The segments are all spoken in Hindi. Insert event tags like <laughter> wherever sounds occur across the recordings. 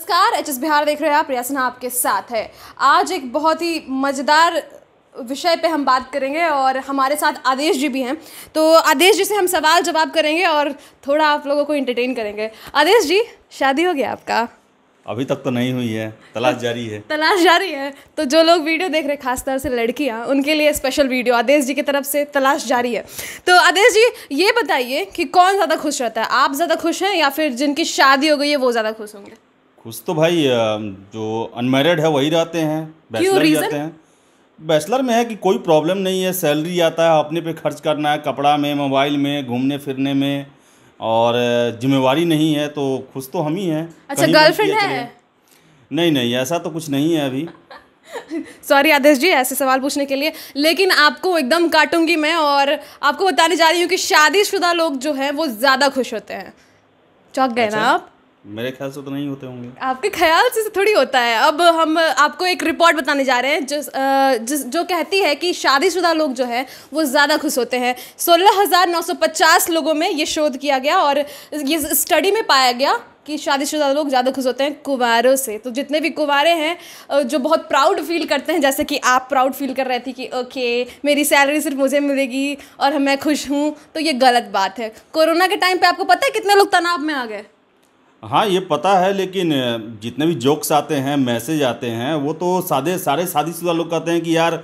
नमस्कार एच एस बिहार देख रहे हैं आप प्रिया सिन्हा आपके साथ है आज एक बहुत ही मज़ेदार विषय पे हम बात करेंगे और हमारे साथ आदेश जी भी हैं तो आदेश जी से हम सवाल जवाब करेंगे और थोड़ा आप लोगों को इंटरटेन करेंगे आदेश जी शादी हो गया आपका अभी तक तो नहीं हुई है तलाश जारी है <laughs> तलाश जारी है तो जो लोग वीडियो देख रहे हैं खासतौर से लड़कियाँ उनके लिए स्पेशल वीडियो आदेश जी की तरफ से तलाश जारी है तो आदेश जी ये बताइए कि कौन ज़्यादा खुश रहता है आप ज़्यादा खुश हैं या फिर जिनकी शादी हो गई है वो ज़्यादा खुश होंगे खुश तो भाई जो अनमेरिड है वही रहते हैं बैचलर ही रहते हैं बैचलर में है कि कोई प्रॉब्लम नहीं है सैलरी आता है अपने पे खर्च करना है कपड़ा में मोबाइल में घूमने फिरने में और जिम्मेवारी नहीं है तो खुश तो हम ही हैं अच्छा गर्लफ्रेंड है तो नहीं नहीं ऐसा तो कुछ नहीं है अभी सॉरी आदेश जी ऐसे सवाल पूछने के लिए लेकिन आपको एकदम काटूंगी मैं और आपको बताने जा रही हूँ कि शादीशुदा लोग जो हैं वो ज़्यादा खुश होते हैं चौक गए ना अच्छा। आप मेरे ख्याल से तो नहीं होते होंगे आपके ख्याल से तो थोड़ी होता है अब हम आपको एक रिपोर्ट बताने जा रहे हैं जो जिस जो कहती है कि शादीशुदा लोग जो है वो ज़्यादा खुश होते हैं 16,950 लोगों में ये शोध किया गया और ये स्टडी में पाया गया कि शादीशुदा लोग ज़्यादा खुश होते हैं कुंवारों से तो जितने भी कुंवारे हैं जो बहुत प्राउड फील करते हैं जैसे कि आप प्राउड फील कर रहे थे कि ओके मेरी सैलरी सिर्फ मुझे मिलेगी और मैं खुश हूँ तो ये गलत बात है कोरोना के टाइम पे आपको पता है कितने लोग तनाव में आ गए हाँ ये पता है लेकिन जितने भी जोक्स आते हैं मैसेज आते हैं वो तो सादे सारे शादीशुदा लोग कहते हैं कि यार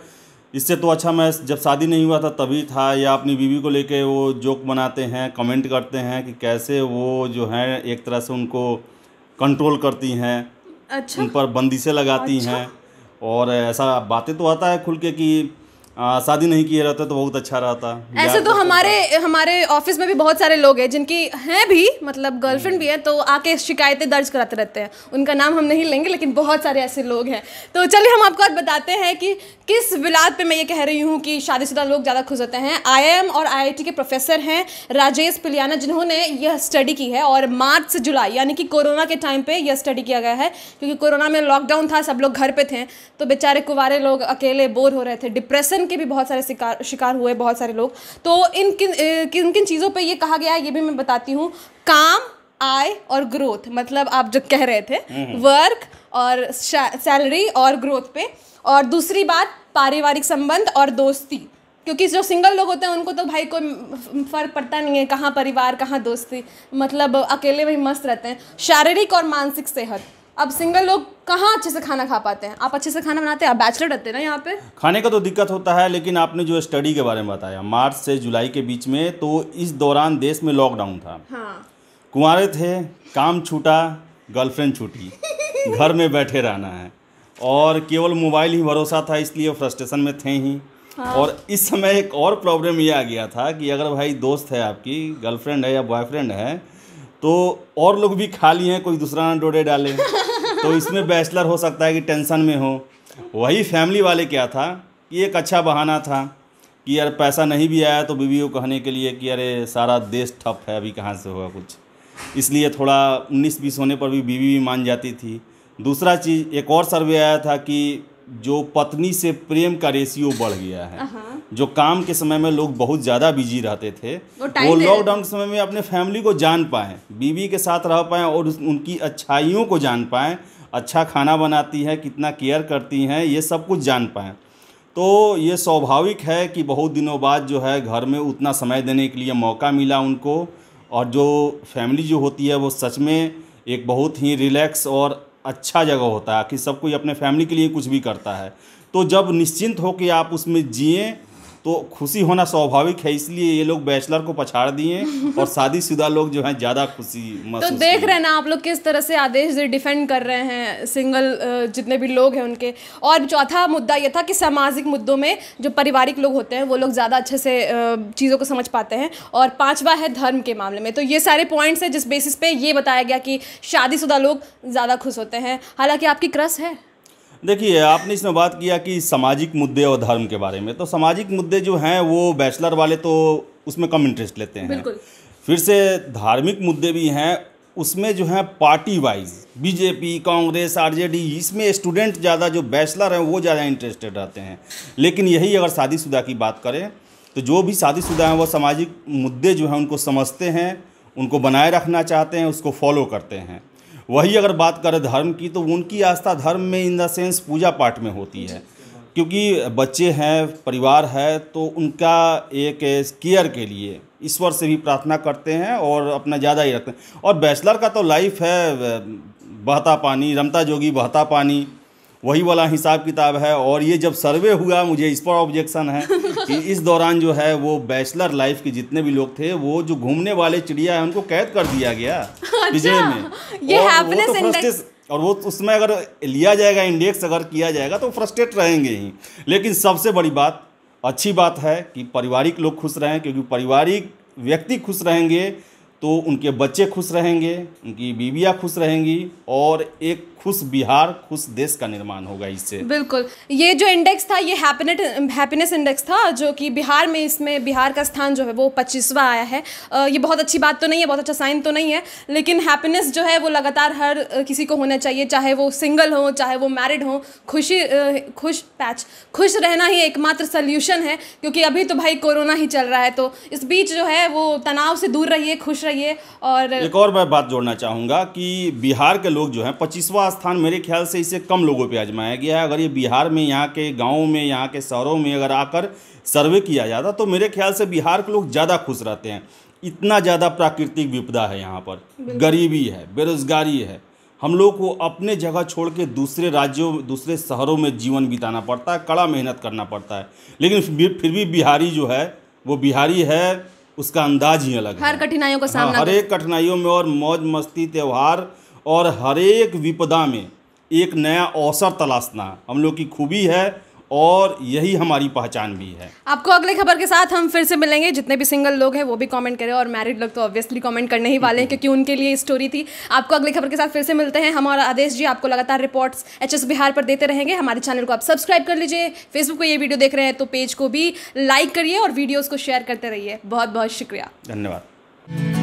इससे तो अच्छा मैं जब शादी नहीं हुआ था तभी था या अपनी बीवी को लेके वो जोक बनाते हैं कमेंट करते हैं कि कैसे वो जो हैं एक तरह से उनको कंट्रोल करती हैं अच्छा? उन पर बंदिशें लगाती अच्छा? हैं और ऐसा बातें तो आता है खुल के कि शादी नहीं किया रहता तो बहुत अच्छा रहता ऐसे तो हमारे हमारे ऑफिस में भी बहुत सारे लोग हैं जिनकी हैं भी मतलब गर्लफ्रेंड भी है तो आके शिकायतें दर्ज कराते रहते हैं उनका नाम हम नहीं लेंगे लेकिन बहुत सारे ऐसे लोग हैं तो चलिए हम आपको आज बताते हैं कि किस विलाद पे मैं ये कह रही हूँ कि शादीशुदा लोग ज़्यादा खुश होते हैं आई और आई के प्रोफेसर हैं राजेश पिलियाना जिन्होंने यह स्टडी की है और मार्च से जुलाई यानी कि कोरोना के टाइम पे यह स्टडी किया गया है क्योंकि कोरोना में लॉकडाउन था सब लोग घर पे थे तो बेचारे कुंवारे लोग अकेले बोर हो रहे थे डिप्रेशन के भी बहुत सारे शिकार शिकार हुए बहुत सारे लोग तो इन किन किन किन चीज़ों पे ये कहा गया है ये भी मैं बताती हूँ काम आय और ग्रोथ मतलब आप जो कह रहे थे हम्म, हम्म। वर्क और सैलरी और ग्रोथ पे और दूसरी बात पारिवारिक संबंध और दोस्ती क्योंकि जो सिंगल लोग होते हैं उनको तो भाई कोई फर्क पड़ता नहीं है कहाँ परिवार कहाँ दोस्ती मतलब अकेले में मस्त रहते हैं शारीरिक और मानसिक सेहत अब सिंगल लोग कहाँ अच्छे से खाना खा पाते हैं आप अच्छे से खाना बनाते हैं आप बैचलर रहते हैं ना यहाँ पे खाने का तो दिक्कत होता है लेकिन आपने जो स्टडी के बारे में बताया मार्च से जुलाई के बीच में तो इस दौरान देश में लॉकडाउन था हाँ कुंवारे थे काम छूटा गर्लफ्रेंड छूटी <laughs> घर में बैठे रहना है और केवल मोबाइल ही भरोसा था इसलिए फ्रस्ट्रेशन में थे ही हाँ। और इस समय एक और प्रॉब्लम ये आ गया था कि अगर भाई दोस्त है आपकी गर्लफ्रेंड है या बॉयफ्रेंड है तो और लोग भी खा लिए हैं कोई दूसरा ना डोडे डाले <laughs> तो इसमें बैचलर हो सकता है कि टेंशन में हो वही फैमिली वाले क्या था कि एक अच्छा बहाना था कि यार पैसा नहीं भी आया तो बीवी को कहने के लिए कि अरे सारा देश ठप है अभी कहाँ से होगा कुछ इसलिए थोड़ा उन्नीस बीस होने पर भी बीवी भी मान जाती थी दूसरा चीज़ एक और सर्वे आया था कि जो पत्नी से प्रेम का रेशियो बढ़ गया है जो काम के समय में लोग बहुत ज़्यादा बिजी रहते थे वो लॉकडाउन के समय में अपने फैमिली को जान पाएँ बीवी के साथ रह पाएँ और उनकी अच्छाइयों को जान पाएँ अच्छा खाना बनाती हैं कितना केयर करती हैं ये सब कुछ जान पाएँ तो ये स्वाभाविक है कि बहुत दिनों बाद जो है घर में उतना समय देने के लिए मौका मिला उनको और जो फैमिली जो होती है वो सच में एक बहुत ही रिलैक्स और अच्छा जगह होता है कि सब कोई अपने फैमिली के लिए कुछ भी करता है तो जब निश्चिंत हो कि आप उसमें जिए तो खुशी होना स्वाभाविक है इसलिए ये लोग बैचलर को पछाड़ दिए <laughs> और शादीशुदा लोग जो हैं ज़्यादा खुशी तो देख रहे हैं ना आप लोग किस तरह से आदेश डिफेंड कर रहे हैं सिंगल जितने भी लोग हैं उनके और चौथा मुद्दा ये था कि सामाजिक मुद्दों में जो पारिवारिक लोग होते हैं वो लोग ज़्यादा अच्छे से चीज़ों को समझ पाते हैं और पाँचवा है धर्म के मामले में तो ये सारे पॉइंट्स हैं जिस बेसिस पे ये बताया गया कि शादीशुदा लोग ज़्यादा खुश होते हैं हालांकि आपकी क्रस है देखिए आपने इसमें बात किया कि सामाजिक मुद्दे और धर्म के बारे में तो सामाजिक मुद्दे जो हैं वो बैचलर वाले तो उसमें कम इंटरेस्ट लेते हैं फिर से धार्मिक मुद्दे भी हैं उसमें जो है party wise BJP Congress RJD इसमें स्टूडेंट ज़्यादा जो बैचलर हैं वो ज़्यादा इंटरेस्टेड रहते हैं लेकिन यही अगर शादीशुदा की बात करें तो जो भी शादीशुदा हैं वो सामाजिक मुद्दे जो हैं उनको समझते हैं उनको बनाए रखना चाहते हैं उसको फॉलो करते हैं वही अगर बात करें धर्म की तो उनकी आस्था धर्म में इन द सेंस पूजा पाठ में होती है क्योंकि बच्चे हैं परिवार है तो उनका एक केयर के लिए ईश्वर से भी प्रार्थना करते हैं और अपना ज़्यादा ही रखते हैं और बैचलर का तो लाइफ है बहता पानी रमता जोगी बहता पानी वही वाला हिसाब किताब है और ये जब सर्वे हुआ मुझे इस पर ऑब्जेक्शन है कि <laughs> इस दौरान जो है वो बैचलर लाइफ के जितने भी लोग थे वो जो घूमने वाले चिड़िया है उनको कैद कर दिया गया पिजरे अच्छा, में ये और वो तो और वो तो उसमें अगर लिया जाएगा इंडेक्स अगर किया जाएगा तो फ्रस्ट्रेट रहेंगे ही लेकिन सबसे बड़ी बात अच्छी बात है कि पारिवारिक लोग खुश रहें क्योंकि पारिवारिक व्यक्ति खुश रहेंगे तो उनके बच्चे खुश रहेंगे उनकी बीवियाँ खुश रहेंगी और एक खुश बिहार खुश देश का निर्माण होगा इससे बिल्कुल ये जो इंडेक्स था ये हैप्पीनेस इंडेक्स था जो कि बिहार में इसमें बिहार का स्थान जो है वो पच्चीसवा आया है ये बहुत अच्छी बात तो नहीं है बहुत अच्छा साइन तो नहीं है लेकिन हैप्पीनेस जो है वो लगातार हर किसी को होना चाहिए चाहे वो सिंगल हो चाहे वो मैरिड हो खुशी खुश पैच खुश रहना ही एकमात्र सल्यूशन है क्योंकि अभी तो भाई कोरोना ही चल रहा है तो इस बीच जो है वो तनाव से दूर रहिए खुश रहिए और एक और मैं बात जोड़ना चाहूँगा कि बिहार के लोग जो हैं पच्चीसवा स्थान मेरे ख्याल से इसे कम लोगों पर आजमाया गया है अगर ये बिहार में यहाँ के गाँव में यहाँ के शहरों में अगर आकर सर्वे किया जाता तो मेरे ख्याल से बिहार के लोग ज़्यादा खुश रहते हैं इतना ज़्यादा प्राकृतिक विपदा है यहाँ पर गरीबी है बेरोजगारी है हम लोग को अपने जगह छोड़ के दूसरे राज्यों दूसरे शहरों में जीवन बिताना पड़ता है कड़ा मेहनत करना पड़ता है लेकिन फिर भी बिहारी जो है वो बिहारी है उसका अंदाज ही अलग हर कठिनाइयों का हाँ, सामना हर एक कठिनाइयों में और मौज मस्ती त्यौहार और हर एक विपदा में एक नया अवसर तलाशना हम लोग की खूबी है और यही हमारी पहचान भी है आपको अगले खबर के साथ हम फिर से मिलेंगे जितने भी सिंगल लोग हैं वो भी कमेंट करें और मैरिड लोग तो ऑब्वियसली कमेंट करने ही वाले हैं क्योंकि उनके लिए स्टोरी थी आपको अगले खबर के साथ फिर से मिलते हैं हमारा आदेश जी आपको लगातार रिपोर्ट्स एच बिहार पर देते रहेंगे हमारे चैनल को आप सब्सक्राइब कर लीजिए फेसबुक पर ये वीडियो देख रहे हैं तो पेज को भी लाइक करिए और वीडियोज़ को शेयर करते रहिए बहुत बहुत शुक्रिया धन्यवाद